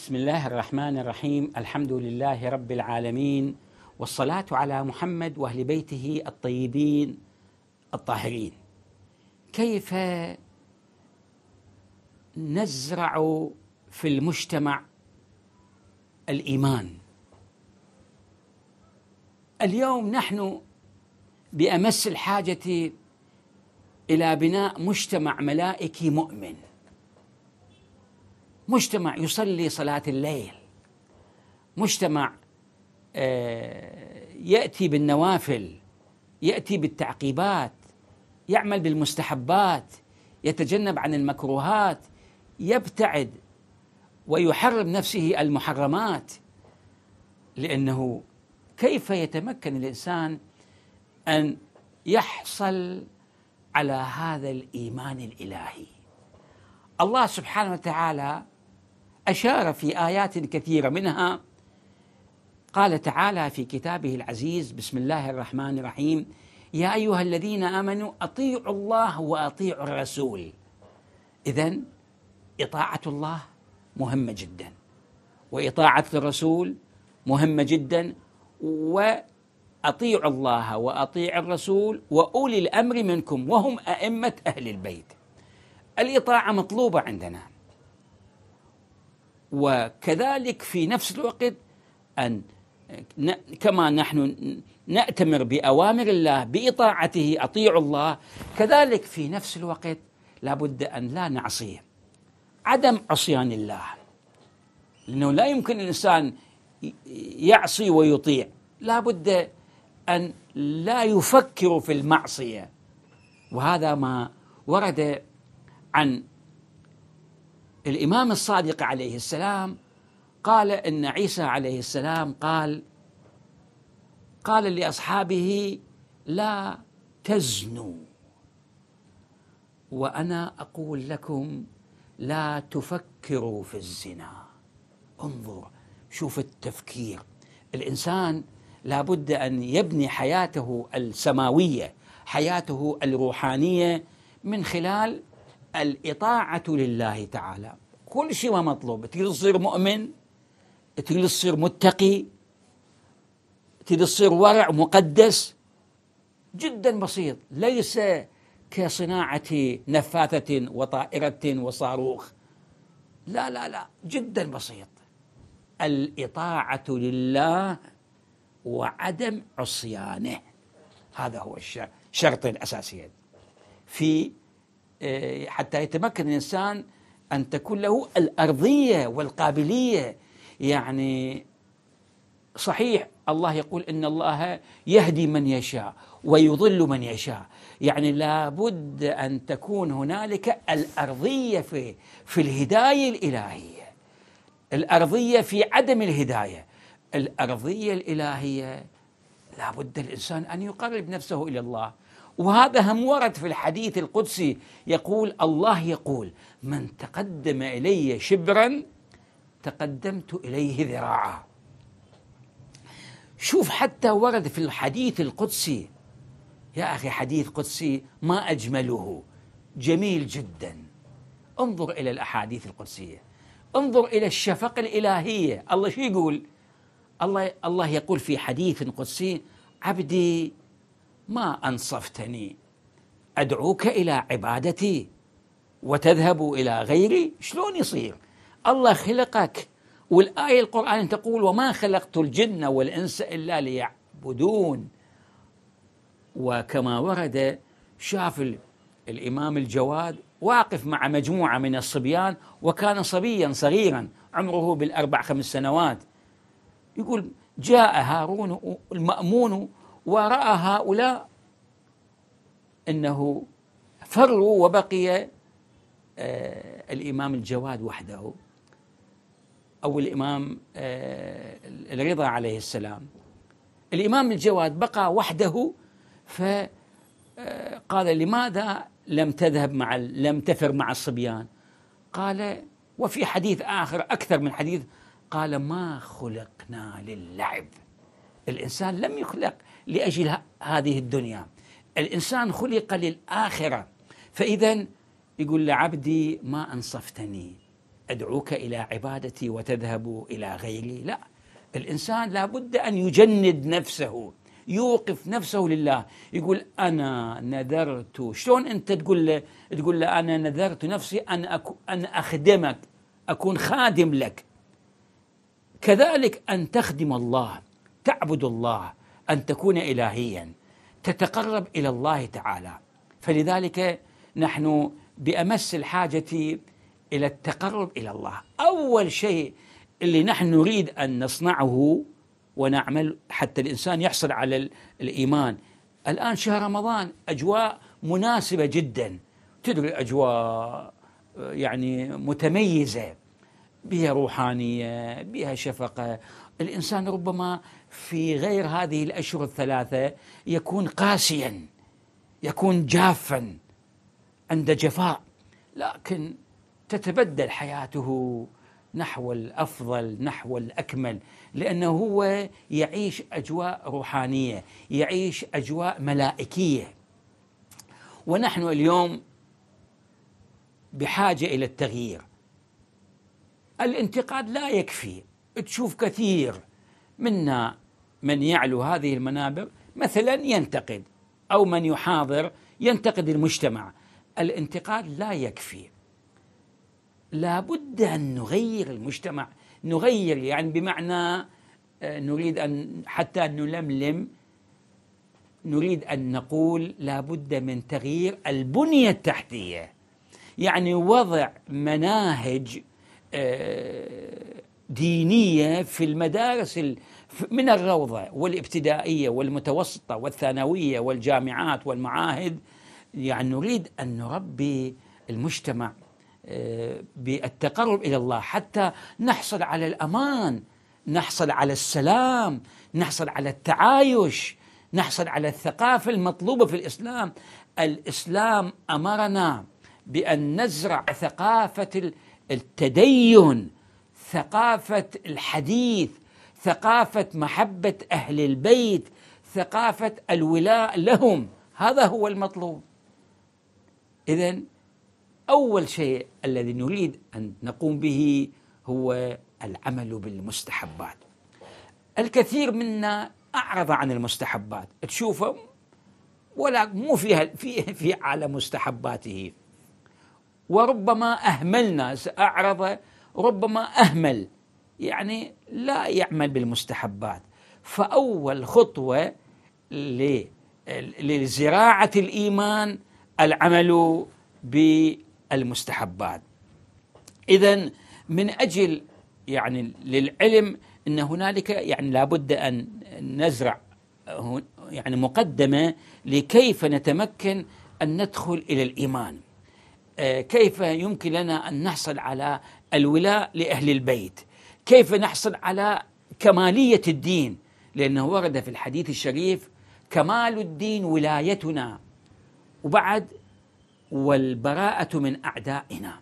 بسم الله الرحمن الرحيم الحمد لله رب العالمين والصلاة على محمد وأهل بيته الطيبين الطاهرين كيف نزرع في المجتمع الإيمان اليوم نحن بأمس الحاجة إلى بناء مجتمع ملائكي مؤمن مجتمع يصلي صلاة الليل مجتمع آه، يأتي بالنوافل يأتي بالتعقيبات يعمل بالمستحبات يتجنب عن المكروهات يبتعد ويحرم نفسه المحرمات لأنه كيف يتمكن الإنسان أن يحصل على هذا الإيمان الإلهي الله سبحانه وتعالى أشار في آيات كثيرة منها قال تعالى في كتابه العزيز بسم الله الرحمن الرحيم يا أيها الذين آمنوا أطيعوا الله وأطيعوا الرسول إذا إطاعة الله مهمة جدا وإطاعة الرسول مهمة جدا وأطيعوا الله وأطيعوا الرسول وأولي الأمر منكم وهم أئمة أهل البيت الإطاعة مطلوبة عندنا وكذلك في نفس الوقت أن كما نحن نأتمر بأوامر الله بإطاعته أطيع الله كذلك في نفس الوقت لابد أن لا نعصيه عدم عصيان الله لأنه لا يمكن الإنسان يعصي ويطيع لابد أن لا يفكر في المعصية وهذا ما ورد عن الإمام الصادق عليه السلام قال إن عيسى عليه السلام قال قال لأصحابه لا تزنوا وأنا أقول لكم لا تفكروا في الزنا انظر شوف التفكير الإنسان لابد أن يبني حياته السماوية حياته الروحانية من خلال الإطاعة لله تعالى كل شيء ما مطلوب تريد تصير مؤمن تريد تصير متقي تريد تصير ورع مقدس جدا بسيط ليس كصناعة نفاثة وطائرة وصاروخ لا لا لا جدا بسيط الإطاعة لله وعدم عصيانه هذا هو الشرط الأساسي في آه، حتى يتمكن الإنسان أن تكون له الأرضية والقابلية يعني صحيح الله يقول إن الله يهدي من يشاء ويضل من يشاء يعني لابد أن تكون هنالك الأرضية في, في الهداية الإلهية الأرضية في عدم الهداية الأرضية الإلهية لابد الإنسان أن يقرب نفسه إلى الله وهذا هم ورد في الحديث القدسي يقول الله يقول من تقدم الي شبرا تقدمت اليه ذراعا شوف حتى ورد في الحديث القدسي يا اخي حديث قدسي ما اجمله جميل جدا انظر الى الاحاديث القدسيه انظر الى الشفقه الالهيه الله شو يقول الله الله يقول في حديث قدسي عبدي ما أنصفتني أدعوك إلى عبادتي وتذهب إلى غيري شلون يصير الله خلقك والآية القرآن تقول وما خلقت الجن والإنس إلا ليعبدون وكما ورد شاف الإمام الجواد واقف مع مجموعة من الصبيان وكان صبيا صغيرا عمره بالأربع خمس سنوات يقول جاء هارون المأمون ورأى هؤلاء أنه فروا وبقي آه، الإمام الجواد وحده أو الإمام آه، الرضا عليه السلام الإمام الجواد بقى وحده فقال آه، لماذا لم تذهب مع لم تفر مع الصبيان قال وفي حديث آخر أكثر من حديث قال ما خلقنا للعب الإنسان لم يخلق لاجل هذه الدنيا الانسان خلق للاخره فاذا يقول لعبدي ما انصفتني ادعوك الى عبادتي وتذهب الى غيري لا الانسان لابد ان يجند نفسه يوقف نفسه لله يقول انا نذرت شلون انت تقول له تقول له انا نذرت نفسي ان ان اخدمك اكون خادم لك كذلك ان تخدم الله تعبد الله أن تكون إلهيا تتقرب إلى الله تعالى فلذلك نحن بأمس الحاجة إلى التقرب إلى الله أول شيء اللي نحن نريد أن نصنعه ونعمل حتى الإنسان يحصل على الإيمان الآن شهر رمضان أجواء مناسبة جدا تدري الأجواء آه، يعني متميزة بها روحانية بها شفقة الإنسان ربما في غير هذه الأشهر الثلاثة يكون قاسيا يكون جافا عند جفاء لكن تتبدل حياته نحو الافضل نحو الاكمل لانه هو يعيش اجواء روحانيه يعيش اجواء ملائكيه ونحن اليوم بحاجه الى التغيير الانتقاد لا يكفي تشوف كثير منا من يعلو هذه المنابر مثلا ينتقد او من يحاضر ينتقد المجتمع الانتقاد لا يكفي لابد ان نغير المجتمع نغير يعني بمعنى آه، نريد ان حتى نلملم نريد ان نقول لابد من تغيير البنيه التحتيه يعني وضع مناهج آه، دينية في المدارس من الروضة والابتدائية والمتوسطة والثانوية والجامعات والمعاهد يعني نريد أن نربي المجتمع آه، بالتقرب إلى الله حتى نحصل على الأمان نحصل على السلام نحصل على التعايش نحصل على الثقافة المطلوبة في الإسلام الإسلام أمرنا بأن نزرع ثقافة التدين ثقافه الحديث ثقافه محبه اهل البيت ثقافه الولاء لهم هذا هو المطلوب اذا اول شيء الذي نريد ان نقوم به هو العمل بالمستحبات الكثير منا اعرض عن المستحبات تشوفه ولا مو فيها في في على مستحباته وربما اهملنا ساعرض ربما اهمل يعني لا يعمل بالمستحبات فاول خطوه لزراعه الايمان العمل بالمستحبات اذا من اجل يعني للعلم ان هنالك يعني لابد ان نزرع يعني مقدمه لكيف نتمكن ان ندخل الى الايمان كيف يمكن لنا ان نحصل على الولاء لاهل البيت؟ كيف نحصل على كماليه الدين؟ لانه ورد في الحديث الشريف كمال الدين ولايتنا وبعد والبراءة من أعدائنا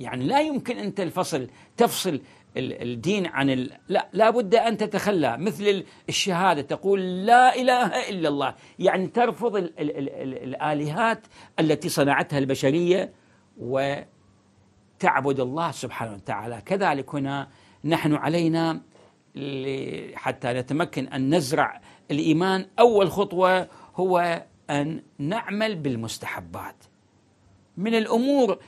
يعني لا يمكن أن تنفصل تفصل الدين عن ال... لا لا بد أن تتخلى مثل الشهادة تقول لا إله إلا الله يعني ترفض ال... ال... ال... الآلهات التي صنعتها البشرية وتعبد الله سبحانه وتعالى كذلك هنا نحن علينا حتى نتمكن أن نزرع الإيمان أول خطوة هو أن نعمل بالمستحبات من الأمور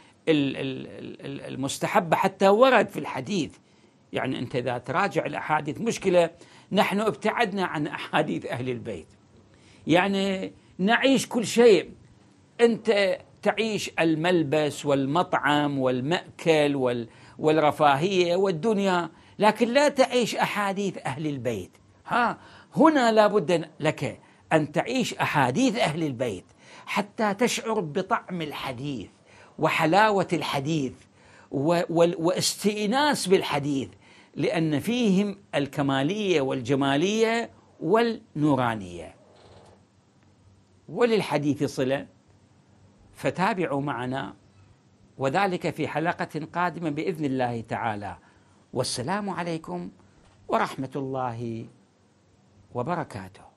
المستحبة حتى ورد في الحديث يعني أنت إذا تراجع الأحاديث مشكلة نحن ابتعدنا عن أحاديث أهل البيت يعني نعيش كل شيء أنت تعيش الملبس والمطعم والمأكل وال والرفاهية والدنيا لكن لا تعيش أحاديث أهل البيت ها هنا لابد لك أن تعيش أحاديث أهل البيت حتى تشعر بطعم الحديث وحلاوة الحديث واستئناس بالحديث لأن فيهم الكمالية والجمالية والنورانية وللحديث صلة فتابعوا معنا وذلك في حلقة قادمة بإذن الله تعالى والسلام عليكم ورحمة الله وبركاته